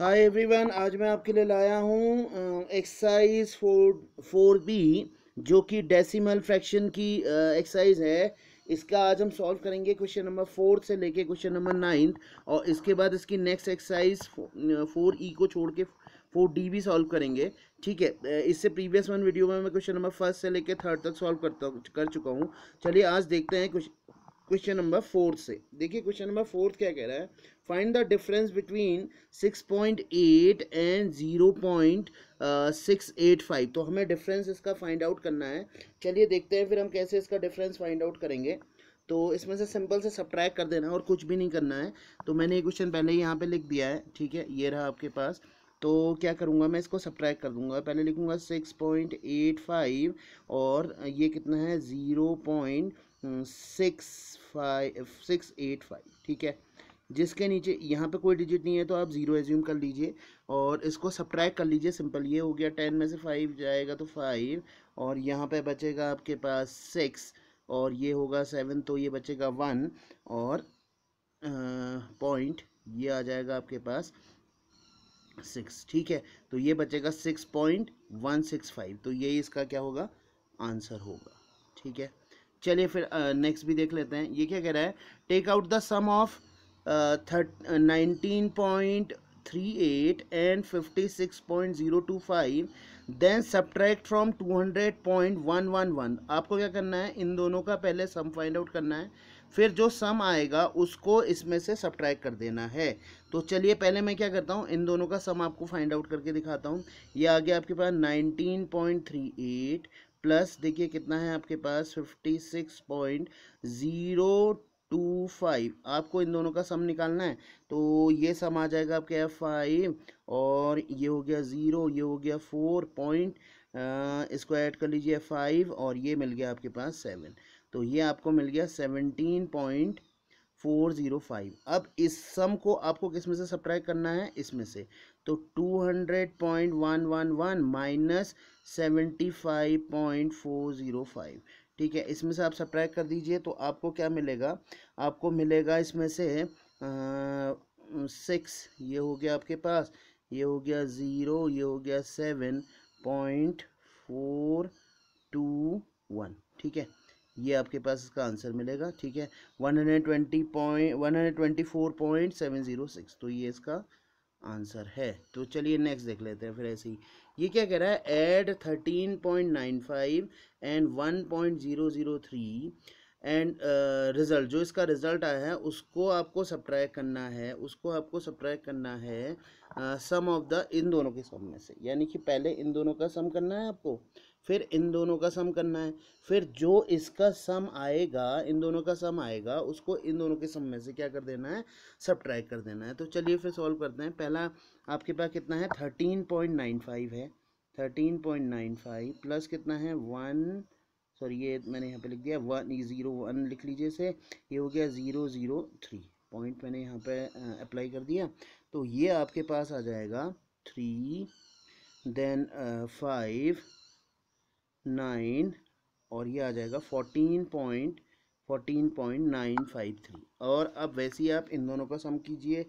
hi everyone आज मैं आपके लिए लाया हूँ एक्सरसाइज फोर फोर बी जो कि डेसिमल फ्रैक्शन की एक्सरसाइज है इसका आज हम सॉल्व करेंगे क्वेश्चन नंबर फोर्थ से लेके क्वेश्चन नंबर नाइन्थ और इसके बाद इसकी नेक्स्ट एक्सरसाइज फोर ई को छोड़ के फोर डी भी सॉल्व करेंगे ठीक है इससे प्रीवियस वन वीडियो में मैं क्वेश्चन नंबर फर्स्ट से लेकर थर्ड तक सॉल्व करता कर चुका हूँ चलिए आज देखते हैं क्वेश्चन नंबर फोर्थ से देखिए क्वेश्चन नंबर फोर्थ क्या कह रहा है the difference between six point eight and zero point six eight five तो हमें डिफरेंस इसका फाइंड आउट करना है चलिए देखते हैं फिर हम कैसे इसका डिफरेंस फाइंड आउट करेंगे तो इसमें से सिंपल से सब्ट्रैक कर देना है और कुछ भी नहीं करना है तो मैंने ये क्वेश्चन पहले ही यहाँ पर लिख दिया है ठीक है ये रहा आपके पास तो क्या करूँगा मैं इसको सब्ट्रैक कर दूँगा पहले लिखूँगा सिक्स पॉइंट एट फाइव और ये कितना है zero point six six five eight five ठीक है जिसके नीचे यहाँ पे कोई डिजिट नहीं है तो आप ज़ीरो एज्यूम कर लीजिए और इसको सब्ट्रैक कर लीजिए सिंपल ये हो गया टेन में से फाइव जाएगा तो फाइव और यहाँ पे बचेगा आपके पास सिक्स और ये होगा सेवन तो ये बचेगा वन और पॉइंट ये आ जाएगा आपके पास सिक्स ठीक है तो ये बचेगा six point one six five तो ये इसका क्या होगा आंसर होगा ठीक है चलिए फिर नेक्स्ट भी देख लेते हैं ये क्या कह रहा है take out the sum of thirt nineteen point three eight and fifty six point zero two five then subtract from two hundred point one one one आपको क्या करना है इन दोनों का पहले सम फाइंड आउट करना है फिर जो सम आएगा उसको इसमें से सब्ट्रैक्ट कर देना है तो चलिए पहले मैं क्या करता हूँ इन दोनों का सम आपको फाइंड आउट करके दिखाता हूँ ये आ गया आपके पास nineteen point three eight plus देखिए कितना है आपके पास fifty six point zero two five आपको इन दोनों का सम निकालना है तो ये सम आ जाएगा आपके फाइव और ये हो गया ज़ीरो ये हो गया फोर पॉइंट इसको ऐड कर लीजिए फाइव और ये मिल गया आपके पास सेवन तो ये आपको मिल गया seventeen point four zero five अब इस सम को आपको किस में से सप्ट्रैक करना है इसमें से तो two hundred point one one one minus seventy five point four zero five ठीक है इसमें से आप सब्ट्रैक्ट कर दीजिए तो आपको क्या मिलेगा आपको मिलेगा इसमें से सिक्स ये हो गया आपके पास ये हो गया ज़ीरो ये हो गया seven point four two one ठीक है ये आपके पास इसका आंसर मिलेगा ठीक है one hundred twenty point one hundred twenty four point seven zero six तो ये इसका आंसर है तो चलिए नेक्स्ट देख लेते हैं फिर ऐसे ही ये क्या कह रहा है add thirteen point nine five and one point zero zero three and result uh, जो इसका रिज़ल्ट आया है उसको आपको सब्ट्रैक करना है उसको आपको सब्ट्रैक करना है सम ऑफ द इन दोनों के सम में से यानी कि पहले इन दोनों का सम करना है आपको फिर इन दोनों का सम करना है फिर जो इसका सम आएगा इन दोनों का सम आएगा उसको इन दोनों के सम में से क्या कर देना है सब कर देना है तो चलिए फिर सॉल्व करते हैं पहला आपके पास कितना है थर्टीन पॉइंट नाइन फाइव है thirteen point nine five plus कितना है वन सॉरी ये मैंने यहाँ पे लिख दिया वन ज़ीरो वन लिख लीजिए इसे ये हो गया ज़ीरो ज़ीरो थ्री पॉइंट मैंने यहाँ पे अप्लाई कर दिया तो ये आपके पास आ जाएगा थ्री देन फाइव नाइन और ये आ जाएगा fourteen point fourteen point nine five three और अब वैसे ही आप इन दोनों का सम कीजिए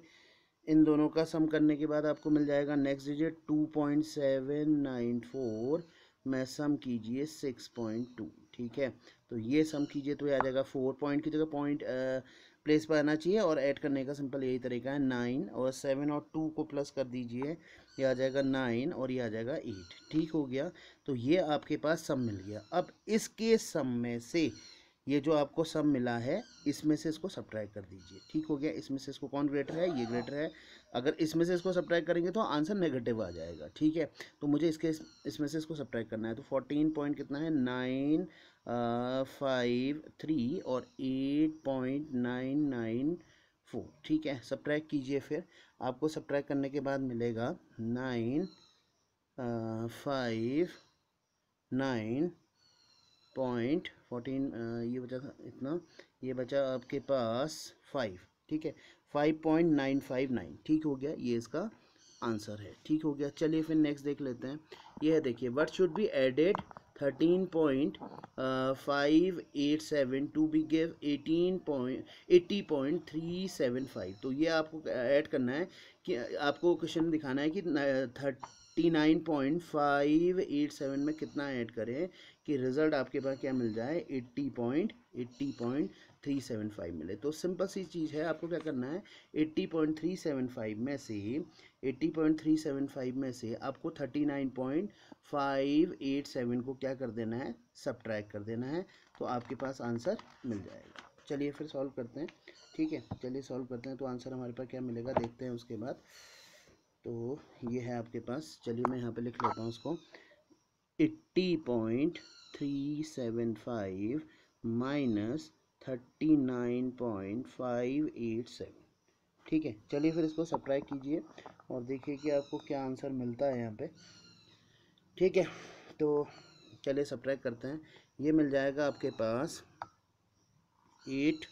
इन दोनों का सम करने के बाद आपको मिल जाएगा next digit two point seven nine four में सम कीजिए सिक्स पॉइंट टू ठीक है तो ये सम कीजिए तो ये आ जाएगा फोर पॉइंट की जगह पॉइंट प्लेस पर आना चाहिए और ऐड करने का सिंपल यही तरीका है नाइन और सेवन और टू को प्लस कर दीजिए ये आ जाएगा नाइन और ये आ जाएगा एट ठीक हो गया तो ये आपके पास सम मिल गया अब इसके सम में से ये जो आपको सब मिला है इसमें से इसको सब्ट्रैक कर दीजिए ठीक हो गया इसमें से इसको कौन ग्रेटर है ये ग्रेटर है अगर इसमें से इसको सब्ट्रैक करेंगे तो आंसर नेगेटिव आ जाएगा ठीक है तो मुझे इसके इसमें से इसको सब्ट्रैक करना है तो फोर्टीन पॉइंट कितना है नाइन फाइव थ्री और eight point nine nine four ठीक है सब्ट्रैक कीजिए फिर आपको सब्ट्रैक करने के बाद मिलेगा nine five nine point fourteen ये बचा इतना ये बचा आपके पास फाइव ठीक है five point nine five nine ठीक हो गया ये इसका आंसर है ठीक हो गया चलिए फिर नेक्स्ट देख लेते हैं ये है देखिए what should be added thirteen point five eight seven to be give eighteen point eighty point three seven five तो ये आपको ऐड करना है कि आपको क्वेश्चन दिखाना है कि thirty nine point five eight seven में कितना ऐड करें कि रिज़ल्ट आपके पास क्या मिल जाए eighty point eighty point three seven five मिले तो सिंपल सी चीज़ है आपको क्या करना है eighty point three seven five में से eighty point three seven five में से आपको thirty nine point five eight seven को क्या कर देना है सब कर देना है तो आपके पास आंसर मिल जाएगा चलिए फिर सॉल्व करते हैं ठीक है चलिए सॉल्व करते हैं तो आंसर हमारे पास क्या मिलेगा देखते हैं उसके बाद तो ये है आपके पास चलिए मैं यहाँ पे लिख लेता हूँ उसको eighty point three seven five minus thirty nine point five eight seven ठीक है चलिए फिर इसको सप्लाई कीजिए और देखिए कि आपको क्या आंसर मिलता है यहाँ पे ठीक है तो चलिए सप्लाई करते हैं ये मिल जाएगा आपके पास एट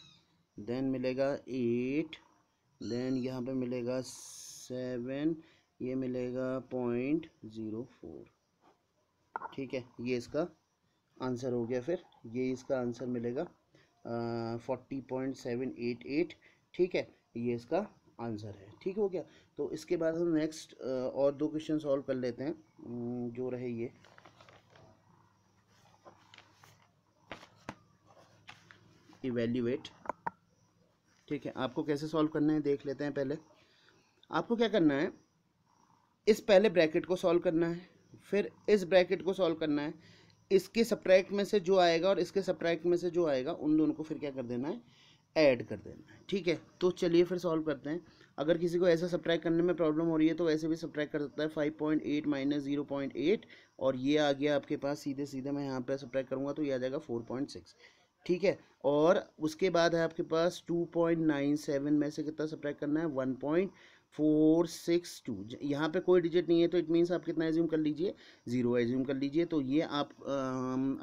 देन मिलेगा एट देन यहाँ पे मिलेगा सेवन ये मिलेगा पॉइंट ज़ीरो फोर ठीक है ये इसका आंसर हो गया फिर ये इसका आंसर मिलेगा forty point seven eight eight ठीक है ये इसका आंसर है ठीक हो गया तो इसके बाद हम नेक्स्ट और दो क्वेश्चन सॉल्व कर लेते हैं जो रहे ये इवेल्यूएट ठीक है आपको कैसे सॉल्व करना है देख लेते हैं पहले आपको क्या करना है इस पहले ब्रैकेट को सॉल्व करना है फिर इस ब्रैकेट को सॉल्व करना है इसके सप्ट्रैक्ट में से जो आएगा और इसके सप्ट्रैक्ट में से जो आएगा उन दोनों को फिर क्या कर देना है ऐड कर देना है ठीक है तो चलिए फिर सॉल्व करते हैं अगर किसी को ऐसा सब्ट्रैक्ट करने में प्रॉब्लम हो रही है तो वैसे भी सब्ट्रैक्ट कर सकता है five point eight minus zero point eight और ये आ गया आपके पास सीधे सीधे मैं यहाँ पर सब्ट्रैक्ट करूँगा तो ये आ जाएगा फोर पॉइंट सिक्स ठीक है और उसके बाद है आपके पास टू पॉइंट नाइन सेवन में से कितना सब्ट्रैक्ट करना है one point four six two यहाँ पे कोई डिजिट नहीं है तो इट मीन्स आप कितना एज्यूम कर लीजिए ज़ीरो एज्यूम कर लीजिए तो ये आप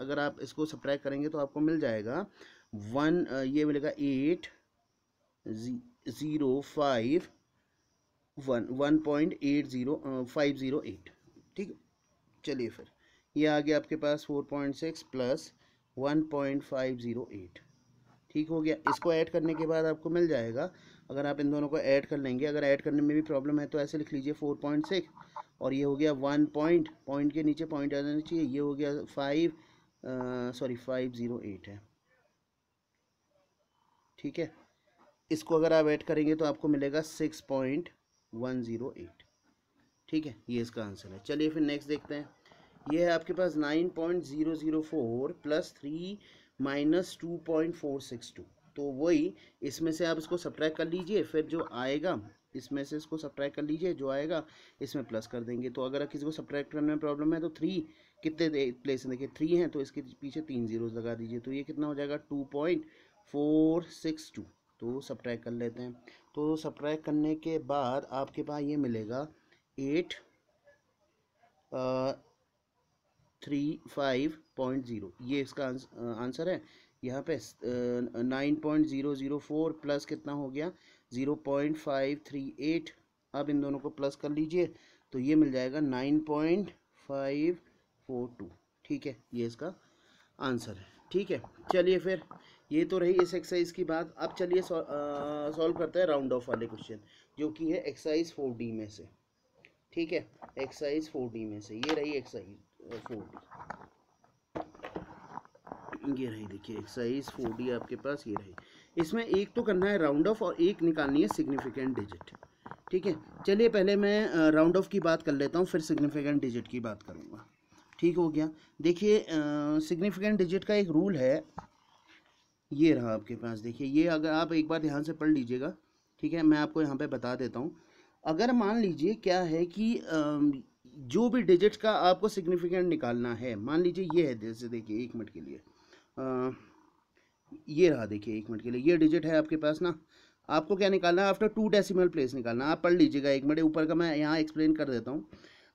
अगर आप इसको सब्ट्रैक करेंगे तो आपको मिल जाएगा वन ये मिलेगा eight zero five one one point eight zero five zero eight ठीक है चलिए फिर ये आ गया आपके पास four point six plus one point five zero eight ठीक हो गया इसको ऐड करने के बाद आपको मिल जाएगा अगर आप इन दोनों को ऐड कर लेंगे अगर ऐड करने में भी प्रॉब्लम है तो ऐसे लिख लीजिए फोर पॉइंट सिक्स और ये हो गया वन पॉइंट पॉइंट के नीचे पॉइंट आ जाना चाहिए ये हो गया five sorry five zero eight है ठीक है इसको अगर आप ऐड करेंगे तो आपको मिलेगा six point one zero eight ठीक है ये इसका आंसर है चलिए फिर नेक्स्ट देखते हैं ये है आपके पास nine point zero zero four plus three minus two point four six two तो वही इसमें से आप इसको सब्ट्रैक कर लीजिए फिर जो आएगा इसमें से इसको सब्ट्रैक कर लीजिए जो आएगा इसमें प्लस कर देंगे तो अगर किसी को सब्ट्रैक्ट करने में प्रॉब्लम है तो थ्री कितने प्लेस देखिए थ्री हैं तो इसके पीछे तीन जीरोज लगा दीजिए तो ये कितना हो जाएगा two point four six two तो सब्ट्रैक कर लेते हैं तो सब्ट्रैक करने के बाद आपके पास ये मिलेगा eight three five point zero ये इसका आंसर है यहाँ पे nine point zero zero four plus कितना हो गया zero point five three eight अब इन दोनों को प्लस कर लीजिए तो ये मिल जाएगा nine point five four two ठीक है ये इसका आंसर है ठीक है चलिए फिर ये तो रही इस एक्सरसाइज की बात अब चलिए सॉल्व करते हैं राउंड ऑफ वाले क्वेश्चन जो कि है एक्सरसाइज फोर डी में से ठीक है एक्सरसाइज फोर डी में से ये रही एक्सरसाइज फोर ये रही देखिए एक्सरसाइज फोर डी आपके पास ये रही इसमें एक तो करना है राउंड ऑफ और एक निकालनी है सिग्निफिकेंट डिजिट ठीक है चलिए पहले मैं राउंड ऑफ की बात कर लेता हूँ फिर सिग्निफिकेंट डिजिट की बात करूँगा ठीक हो गया देखिए सिग्निफिकेंट डिजिट का एक रूल है ये रहा आपके पास देखिए ये अगर आप एक बार ध्यान से पढ़ लीजिएगा ठीक है मैं आपको यहाँ पे बता देता हूँ अगर मान लीजिए क्या है कि जो भी डिजिट का आपको सिग्निफिकेंट निकालना है मान लीजिए ये है जैसे देखिए एक मिनट के लिए आ, ये रहा देखिए एक मिनट के लिए ये डिजिट है आपके पास ना आपको क्या निकालना है आफ्टर टू डेसिमल प्लेस निकालना आप पढ़ लीजिएगा एक मिनट ऊपर का मैं यहाँ एक्सप्लेन कर देता हूँ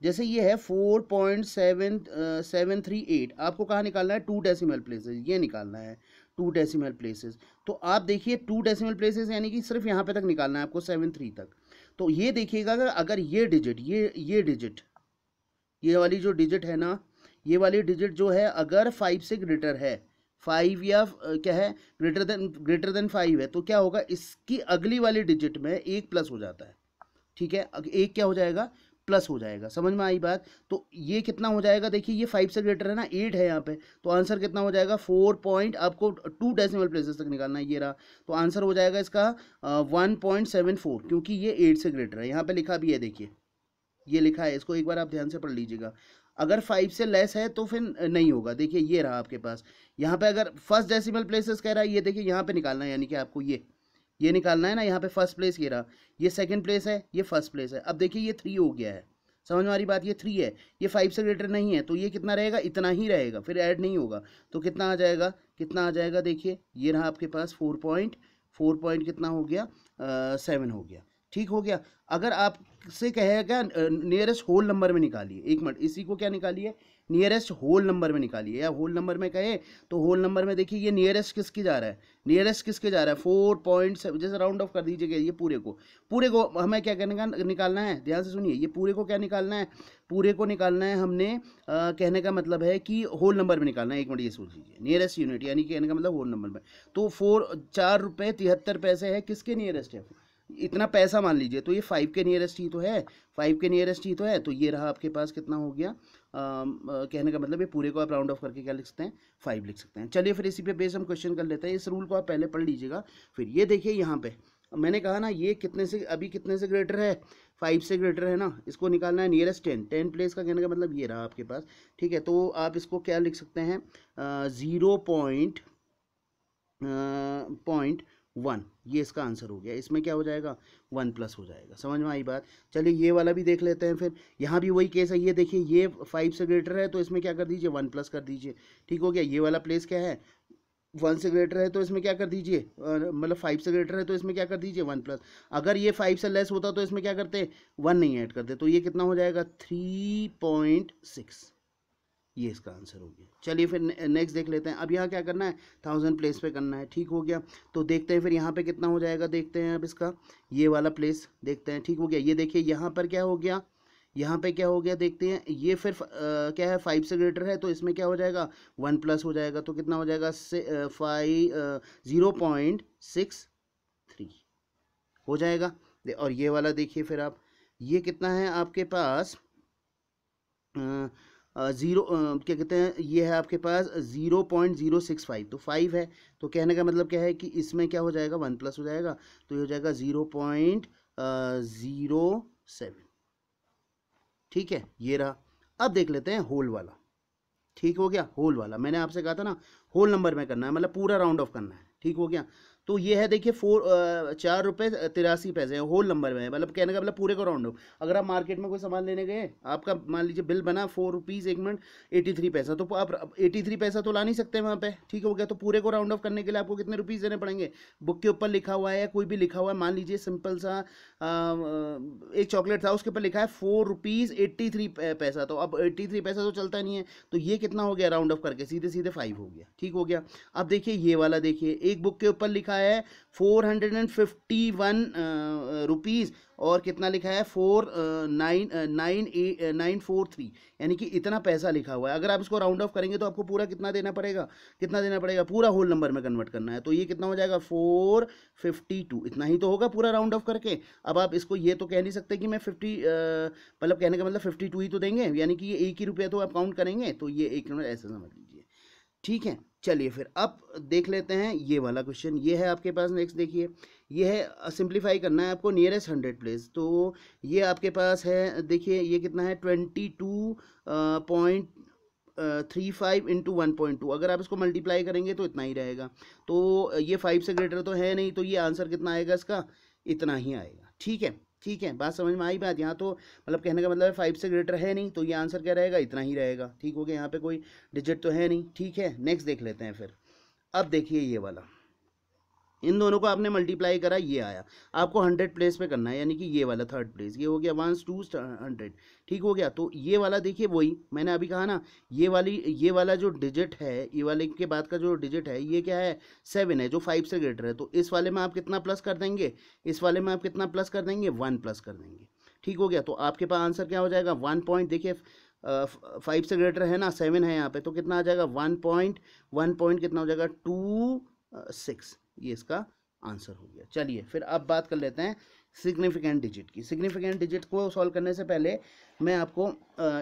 जैसे ये है four point seven seven three eight आपको कहाँ निकालना है टू डेसिमल प्लेसेस ये निकालना है टू डेसिमल प्लेसेस तो आप देखिए टू डेसिमल प्लेसेस यानी कि सिर्फ यहाँ पे तक निकालना है आपको सेवन थ्री तक तो ये देखिएगा अगर ये डिजिट ये ये डिजिट ये वाली जो डिजिट है ना ये वाली डिजिट जो है अगर फाइव से ग्रेटर है फाइव या क्या है greater than greater than five है तो क्या होगा इसकी अगली वाली डिजिट में एक प्लस हो जाता है ठीक है एक क्या हो जाएगा प्लस हो जाएगा समझ में आई बात तो ये कितना हो जाएगा देखिए ये फाइव से ग्रेटर है ना एट है यहाँ पे तो आंसर कितना हो जाएगा फोर पॉइंट आपको टू डेसिमल प्लेसेस तक निकालना है ये रहा तो आंसर हो जाएगा इसका वन पॉइंट सेवन फोर क्योंकि ये एट से ग्रेटर है यहाँ पे लिखा भी है देखिए ये लिखा है इसको एक बार आप ध्यान से पढ़ लीजिएगा अगर फाइव से लेस है तो फिर नहीं होगा देखिए ये रहा आपके पास यहाँ पे अगर फर्स्ट डेसिमल प्लेसेस कह रहा है ये देखिए यहाँ पे निकालना है यानी कि आपको ये ये निकालना है ना यहाँ पे फर्स्ट प्लेस ये रहा ये सेकंड प्लेस है ये फर्स्ट प्लेस है अब देखिए ये थ्री हो गया है समझ में आ रही बात ये थ्री है ये फाइव से ग्रेटर नहीं है तो ये कितना रहेगा इतना ही रहेगा फिर ऐड नहीं होगा तो कितना आ जाएगा कितना आ जाएगा देखिए ये रहा आपके पास फोर पॉइंट फोर पॉइंट कितना हो गया सेवन हो गया ठीक हो गया अगर आपसे कहेगा नियरेस्ट होल नंबर में निकालिए एक मिनट इसी को क्या निकालिए नियरेस्ट होल नंबर में निकालिए या होल नंबर में कहे तो होल नंबर में देखिए ये नियरेस्ट किसके जा रहा है नियरेस्ट किसके जा रहा है फोर पॉइंट जैसे राउंड ऑफ कर दीजिएगा ये पूरे को पूरे को हमें क्या कहने का निकालना है ध्यान से सुनिए ये पूरे को क्या निकालना है पूरे को निकालना है हमने आ, कहने का मतलब है कि होल नंबर में निकालना है एक मिनट ये सोच लीजिए नियरेस्ट यूनिट यानी कहने का मतलब होल नंबर में तो फोर चार रुपये तिहत्तर पैसे है किसके नियरेस्ट है इतना पैसा मान लीजिए तो ये फाइव के नियरेस्ट ही तो है फाइव के नियरेस्ट ही तो है तो ये रहा आपके पास कितना हो गया आ, आ, कहने का मतलब ये पूरे को आप राउंड ऑफ करके क्या लिख सकते हैं फाइव लिख सकते हैं चलिए फिर इसी पे बेस हम क्वेश्चन कर लेते हैं इस रूल को आप पहले पढ़ लीजिएगा फिर ये देखिए यहाँ पे मैंने कहा ना ये कितने से अभी कितने से ग्रेटर है फाइव से ग्रेटर है ना इसको निकालना है नियरेस्ट टेन टेन प्लेस का कहने का मतलब ये रहा आपके पास ठीक है तो आप इसको क्या लिख सकते हैं ज़ीरो पॉइंट पॉइंट वन ये इसका आंसर हो गया इसमें क्या हो जाएगा वन प्लस हो जाएगा समझ में आई बात चलिए ये वाला भी देख लेते हैं फिर यहाँ भी वही केस है ये देखिए ये फाइव से ग्रेटर है तो इसमें क्या कर दीजिए वन प्लस कर दीजिए ठीक हो गया ये वाला प्लेस क्या है वन से ग्रेटर है तो इसमें क्या कर दीजिए मतलब फाइव से ग्रेटर है तो इसमें क्या कर दीजिए वन प्लस अगर ये फाइव से लेस होता तो इसमें क्या करते वन नहीं ऐड करते तो ये कितना हो जाएगा थ्री पॉइंट सिक्स ये इसका आंसर हो गया चलिए फिर नेक्स्ट देख लेते हैं अब यहाँ क्या करना है थाउजेंड प्लेस पे करना है ठीक हो गया तो देखते हैं फिर यहाँ पे कितना हो जाएगा देखते हैं अब इसका ये वाला प्लेस देखते हैं ठीक हो गया ये देखिए यहाँ पर क्या हो गया यहाँ पे क्या हो गया देखते हैं ये फिर आ, क्या है फाइव से ग्रेटर है तो इसमें क्या हो जाएगा वन प्लस हो जाएगा तो कितना हो जाएगा five zero point six three हो जाएगा और ये वाला देखिए फिर आप ये कितना है आपके पास आ, ज़ीरो क्या कहते हैं ये है आपके पास zero point zero six five तो फाइव है तो कहने का मतलब क्या है कि इसमें क्या हो जाएगा वन प्लस हो जाएगा तो ये हो जाएगा ज़ीरो पॉइंट ज़ीरो सेवन ठीक है ये रहा अब देख लेते हैं होल वाला ठीक हो गया होल वाला मैंने आपसे कहा था ना होल नंबर में करना है मतलब पूरा राउंड ऑफ करना है ठीक हो गया तो ये है देखिए फोर चार रुपये तिरासी पैसे होल नंबर में मतलब कहने का मतलब पूरे को राउंड हो अगर आप मार्केट में कोई सामान लेने गए आपका मान लीजिए बिल बना फोर रुपीज़ एक मिनट एटी थ्री पैसा तो आप एटी थ्री पैसा तो ला नहीं सकते वहाँ पे ठीक हो गया तो पूरे को राउंड ऑफ करने के लिए आपको कितने रुपीज़ देने पड़ेंगे बुक के ऊपर लिखा हुआ है या कोई भी लिखा हुआ है मान लीजिए सिंपल सा आ, एक चॉकलेट था उसके ऊपर लिखा है फोर रुपीज़ एट्टी थ्री पैसा तो अब एट्टी थ्री पैसा तो चलता नहीं है तो ये कितना हो गया राउंड ऑफ करके सीधे सीधे फाइव हो गया ठीक हो गया अब देखिए ये वाला देखिए एक बुक के ऊपर लिखा है है four hundred and fifty one rupees और कितना लिखा है four nine nine A nine four three यानी कि इतना पैसा लिखा हुआ है अगर आप इसको राउंड ऑफ करेंगे तो आपको पूरा कितना देना पड़ेगा कितना देना पड़ेगा पूरा होल नंबर में कन्वर्ट करना है तो ये कितना हो जाएगा फोर फिफ्टी टू इतना ही तो होगा पूरा राउंड ऑफ करके अब आप इसको ये तो कह नहीं सकते कि मैं फिफ्टी मतलब कहने का मतलब फिफ्टी टू ही तो देंगे यानी कि ये एक ही रुपया तो आप काउंट करेंगे तो ये एक नंबर ऐसे समझ लीजिए ठीक है चलिए फिर अब देख लेते हैं ये वाला क्वेश्चन ये है आपके पास नेक्स्ट देखिए ये है सिंप्लीफाई करना है आपको नियरेस्ट हंड्रेड प्लेस तो ये आपके पास है देखिए ये कितना है twenty two point three five into one point two अगर आप इसको मल्टीप्लाई करेंगे तो इतना ही रहेगा तो ये फाइव से ग्रेटर तो है नहीं तो ये आंसर कितना आएगा इसका इतना ही आएगा ठीक है ठीक है बात समझ में आई बात यहाँ तो मतलब कहने का मतलब है फाइव से ग्रेटर है नहीं तो ये आंसर क्या रहेगा इतना ही रहेगा ठीक हो गया यहाँ पे कोई डिजिट तो है नहीं ठीक है नेक्स्ट देख लेते हैं फिर अब देखिए ये वाला इन दोनों को आपने मल्टीप्लाई करा ये आया आपको हंड्रेड प्लेस पे करना है यानी कि ये वाला थर्ड प्लेस ये हो गया वन टू हंड्रेड ठीक हो गया तो ये वाला देखिए वही मैंने अभी कहा ना ये वाली ये वाला जो डिजिट है ये वाले के बाद का जो डिजिट है ये क्या है सेवन है जो फाइव से ग्रेटर है तो इस वाले में आप कितना प्लस कर देंगे इस वाले में आप कितना प्लस कर देंगे वन प्लस कर देंगे ठीक हो गया तो आपके पास आंसर क्या हो जाएगा वन पॉइंट देखिए फाइव से ग्रेटर है ना सेवन है यहाँ पे तो कितना आ जाएगा वन पॉइंट वन पॉइंट कितना हो जाएगा टू सिक्स ये इसका आंसर हो गया चलिए फिर अब बात कर लेते हैं सिग्निफिकेंट डिजिट की सिग्निफिकेंट डिजिट को सॉल्व करने से पहले मैं आपको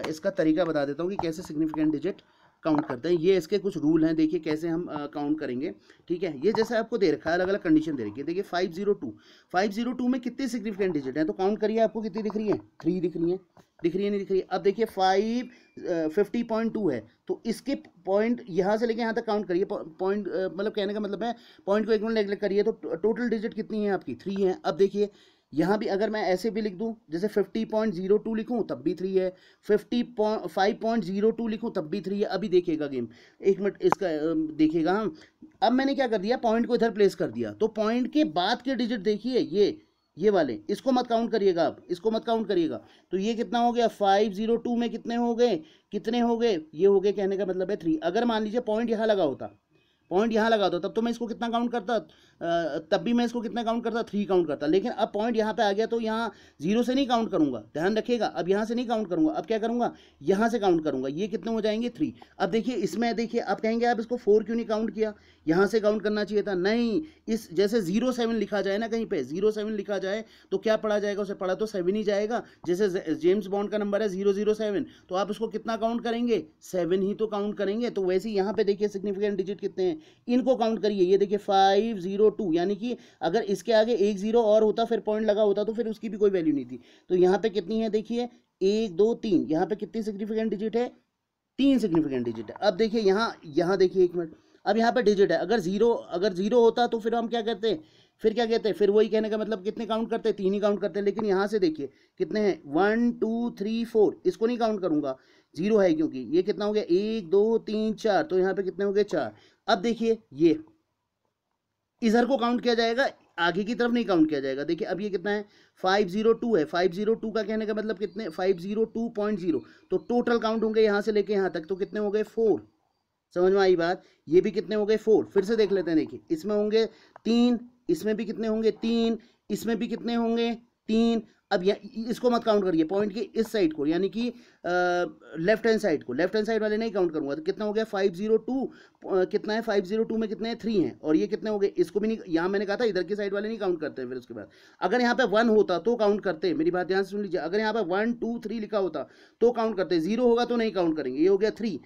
इसका तरीका बता देता हूँ कि कैसे सिग्निफिकेंट डिजिट काउंट करते हैं ये इसके कुछ रूल हैं देखिए कैसे हम काउंट करेंगे ठीक है ये जैसे आपको दे रखा है अलग अलग कंडीशन दे रखी है देखिए five zero two five zero two में कितने सिग्निफिकेंट डिजिट हैं तो काउंट करिए आपको कितनी दिख रही है थ्री दिख रही है दिख रही है नहीं दिख रही है अब देखिए फाइव फिफ्टी पॉइंट टू है तो इसके पॉइंट यहाँ से लेके यहाँ तक काउंट करिए पॉइंट uh, मतलब कहने का मतलब है पॉइंट को एक मिनट लेकर करिए तो टोटल डिजिट कितनी है आपकी थ्री है अब देखिए यहाँ भी अगर मैं ऐसे भी लिख दूँ जैसे फिफ्टी पॉइंट जीरो टू लिखूँ तब भी थ्री है fifty point five point zero two लिखूँ तब भी थ्री है अभी देखिएगा गेम एक मिनट इसका um, देखिएगा हम अब मैंने क्या कर दिया पॉइंट को इधर प्लेस कर दिया तो पॉइंट के बाद के डिजिट देखिए ये ये वाले इसको मत काउंट करिएगा आप इसको मत काउंट करिएगा तो ये कितना हो गया फाइव जीरो टू में कितने हो गए कितने हो गए ये हो गए कहने का मतलब है थ्री अगर मान लीजिए पॉइंट यहाँ लगा होता पॉइंट यहाँ लगा होता तब तो मैं इसको कितना काउंट करता तब भी मैं इसको कितना काउंट करता थ्री काउंट करता लेकिन अब पॉइंट यहाँ पे आ गया तो यहाँ जीरो से नहीं काउंट करूँगा ध्यान रखिएगा अब यहाँ से नहीं काउंट करूँगा अब क्या करूँगा यहाँ से काउंट करूँगा ये कितने हो जाएंगे थ्री अब देखिए इसमें देखिए आप कहेंगे आप इसको फोर क्यों नहीं काउंट किया यहाँ से काउंट करना चाहिए था नहीं इस जैसे जीरो सेवन लिखा जाए ना कहीं पर जीरो सेवन लिखा जाए तो क्या पढ़ा जाएगा उसे पढ़ा तो सेवन ही जाएगा जैसे जेम्स बॉन्ड का नंबर है जीरो जीरो सेवन तो आप इसको कितना काउंट करेंगे सेवन ही तो काउंट करेंगे तो वैसे यहाँ पे देखिए सिग्निफिकेंट डिजिट कितने हैं इनको काउंट करिए ये देखिए फाइव जीरो टू यानी कि अगर इसके आगे एक जीरो और होता फिर पॉइंट लगा होता तो फिर उसकी भी कोई वैल्यू नहीं थी तो यहाँ पे कितनी है देखिए एक दो तीन यहाँ पे कितनी सिग्निफिकेंट डिजिट है तीन सिग्निफिकेंट डिजिट है अब देखिए यहाँ यहाँ देखिए एक मिनट अब यहाँ पे डिजिट है अगर जीरो अगर जीरो होता तो फिर हम क्या कहते फिर क्या कहते हैं फिर वही कहने का मतलब कितने काउंट करते हैं तीन ही काउंट करते हैं लेकिन यहाँ से देखिए कितने हैं वन टू थ्री फोर इसको नहीं काउंट करूँगा जीरो है क्योंकि ये कितना हो गया एक दो तीन चार तो यहाँ पे कितने हो गए चार अब देखिए ये इधर को काउंट किया जाएगा आगे की तरफ नहीं काउंट किया जाएगा देखिए अब ये कितना है फाइव जीरो टू है फाइव जीरो टू का कहने का मतलब कितने five zero two point zero तो टोटल काउंट होंगे यहाँ से लेके यहाँ तक तो कितने हो गए फोर समझ में आई बात ये भी कितने हो गए फोर फिर से देख लेते हैं देखिए इसमें होंगे तीन इसमें भी कितने होंगे तीन इसमें भी कितने होंगे तीन अब इसको मत काउंट करिए पॉइंट की इस साइड को यानी कि लेफ्ट हैंड साइड को लेफ्ट हैंड साइड वाले नहीं काउंट करूंगा तो कितना हो गया फाइव जीरो टू कितना है फाइव जीरो टू में कितने हैं थ्री हैं और ये कितने हो गए इसको भी नहीं यहाँ मैंने कहा था इधर की साइड वाले नहीं काउंट करते फिर उसके बाद अगर यहाँ पे वन होता तो काउंट करते मेरी बात ध्यान से सुन लीजिए अगर यहाँ पे वन टू थ्री लिखा होता तो काउंट करते जीरो होगा तो नहीं काउंट करेंगे ये हो गया थ्री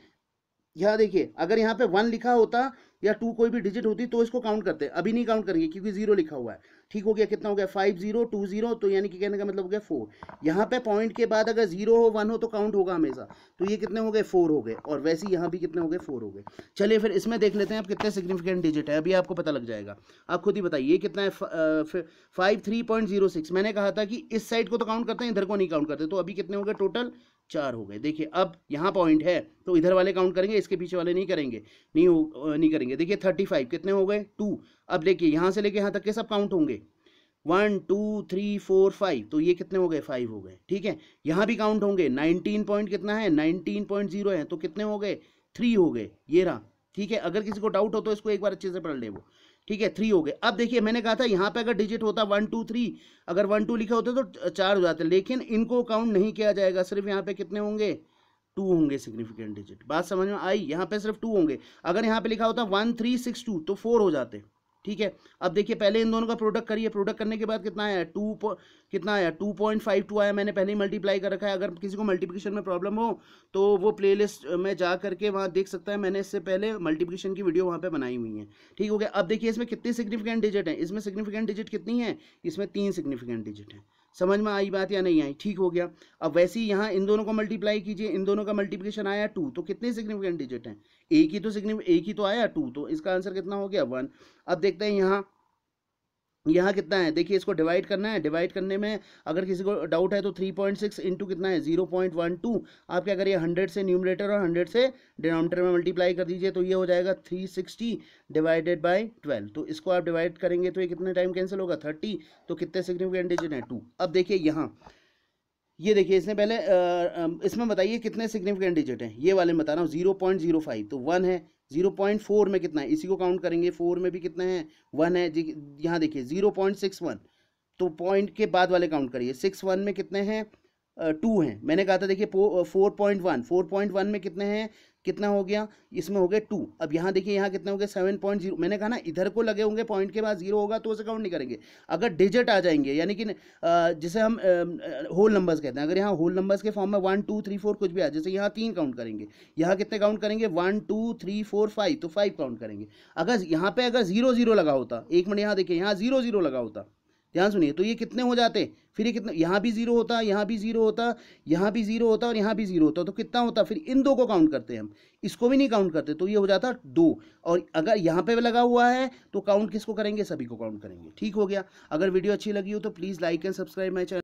यहाँ देखिए अगर यहाँ पे वन लिखा होता या टू कोई भी डिजिट होती तो इसको काउंट करते अभी नहीं काउंट करेंगे क्योंकि जीरो लिखा हुआ है ठीक हो गया कितना हो गया फाइव जीरो टू जीरो तो यानी कि कहने का मतलब हो गया फोर यहाँ पे पॉइंट के बाद अगर जीरो हो वन हो तो काउंट होगा हमेशा तो ये कितने हो गए फोर हो गए और वैसे यहाँ भी कितने हो गए फोर हो गए चलिए फिर इसमें देख लेते हैं आप कितने सिग्निफिकेंट डिजिट है अभी आपको पता लग जाएगा आप खुद ही बताइए कितना है five three point zero six मैंने कहा था कि इस साइड को तो काउंट करते हैं इधर को नहीं काउंट करते तो अभी कितने हो गए टोटल चार हो गए देखिए अब यहाँ पॉइंट है तो इधर वाले काउंट करेंगे इसके पीछे वाले नहीं करेंगे नहीं हो नहीं करेंगे देखिए थर्टी फाइव कितने हो गए टू अब देखिए यहाँ से लेके यहाँ तक के सब काउंट होंगे one two three four five तो ये कितने हो गए फाइव हो गए ठीक है यहाँ भी काउंट होंगे नाइनटीन पॉइंट कितना है नाइनटीन पॉइंट जीरो है तो कितने हो गए थ्री हो गए ये रहा ठीक है अगर किसी को डाउट हो तो इसको एक बार अच्छे से पढ़ ले वो ठीक है थ्री हो गए अब देखिए मैंने कहा था यहाँ पे अगर डिजिट होता वन टू थ्री अगर वन टू लिखा होता तो चार हो जाते लेकिन इनको काउंट नहीं किया जाएगा सिर्फ यहाँ पे कितने होंगे टू होंगे सिग्निफिकेंट डिजिट बात समझ में आई यहाँ पे सिर्फ टू होंगे अगर यहाँ पे लिखा होता वन थ्री सिक्स टू तो फोर हो जाते ठीक है अब देखिए पहले इन दोनों का प्रोडक्ट करिए प्रोडक्ट करने के बाद कितना आया टू कितना आया टू पॉइंट फाइव टू आया मैंने पहले ही मल्टीप्लाई कर रखा है अगर किसी को मल्टीप्लिकेशन में प्रॉब्लम हो तो वो प्लेलिस्ट में जा करके वहाँ देख सकता है मैंने इससे पहले मल्टीप्लिकेशन की वीडियो वहाँ पर बनाई हुई है ठीक हो गया अब देखिए इसमें कितनी सिग्निफिकेंट डिजिट है इसमें सिग्निफिकेंट डिजिट कितनी है इसमें तीन सिग्निफिकेंट डिजिट है समझ में आई बात या नहीं आई ठीक हो गया अब वैसे ही यहाँ इन दोनों को मल्टीप्लाई कीजिए इन दोनों का मल्टीप्लिकेशन आया टू तो कितने सिग्निफिकेंट डिजिट हैं एक ही तो सिग्निफिक एक ही तो आया टू तो इसका आंसर कितना हो गया वन अब देखते हैं यहाँ यहाँ कितना है देखिए इसको डिवाइड करना है डिवाइड करने में अगर किसी को डाउट है तो थ्री पॉइंट सिक्स इंटू कितना है जीरो पॉइंट वन टू आप क्या करिए हंड्रेड से न्यूमरेटर और हंड्रेड से डिनोमीटर में मल्टीप्लाई कर दीजिए तो ये हो जाएगा three sixty divided by twelve तो इसको आप डिवाइड करेंगे तो ये कितने टाइम कैंसिल होगा थर्टी तो कितने सिग्निफिकेंट डिजिट हैं टू अब देखिए यहाँ ये देखिए इसने पहले इसमें बताइए कितने सिग्निफिकेंट डिजिट हैं ये वाले में बता रहा हूँ जीरो पॉइंट जीरो फाइव तो वन है जीरो पॉइंट फोर में कितना है इसी को काउंट करेंगे फोर में भी कितना है वन है जी यहाँ देखिए जीरो पॉइंट सिक्स वन तो पॉइंट के बाद वाले काउंट करिए सिक्स वन में कितने हैं टू हैं मैंने कहा था देखिए four point one four point one में कितने हैं कितना हो गया इसमें हो गया टू अब यहाँ देखिए यहाँ कितना हो गया सेवन पॉइंट जीरो मैंने कहा ना इधर को लगे होंगे पॉइंट के बाद जीरो होगा तो उसे काउंट नहीं करेंगे अगर डिजिट आ जाएंगे यानी कि जैसे हम होल नंबर्स कहते हैं अगर यहाँ होल नंबर्स के फॉर्म में वन टू थ्री फोर कुछ भी आ जैसे यहाँ तीन काउंट करेंगे यहाँ कितने काउंट करेंगे one two three four five तो फाइव काउंट करेंगे अगर यहाँ पे अगर जीरो जीरो लगा होता एक मिनट यहाँ देखिए यहाँ जीरो जीरो लगा होता ध्यान सुनिए तो ये कितने हो जाते फिर ये कितने यहाँ भी जीरो होता यहाँ भी जीरो होता यहाँ भी जीरो होता और यहाँ भी जीरो होता तो कितना होता फिर इन दो को काउंट करते हैं हम इसको भी नहीं काउंट करते तो ये हो जाता दो और अगर यहाँ पे लगा हुआ है तो काउंट किसको करेंगे सभी को काउंट करेंगे ठीक हो गया अगर वीडियो अच्छी लगी हो तो please like and subscribe my channel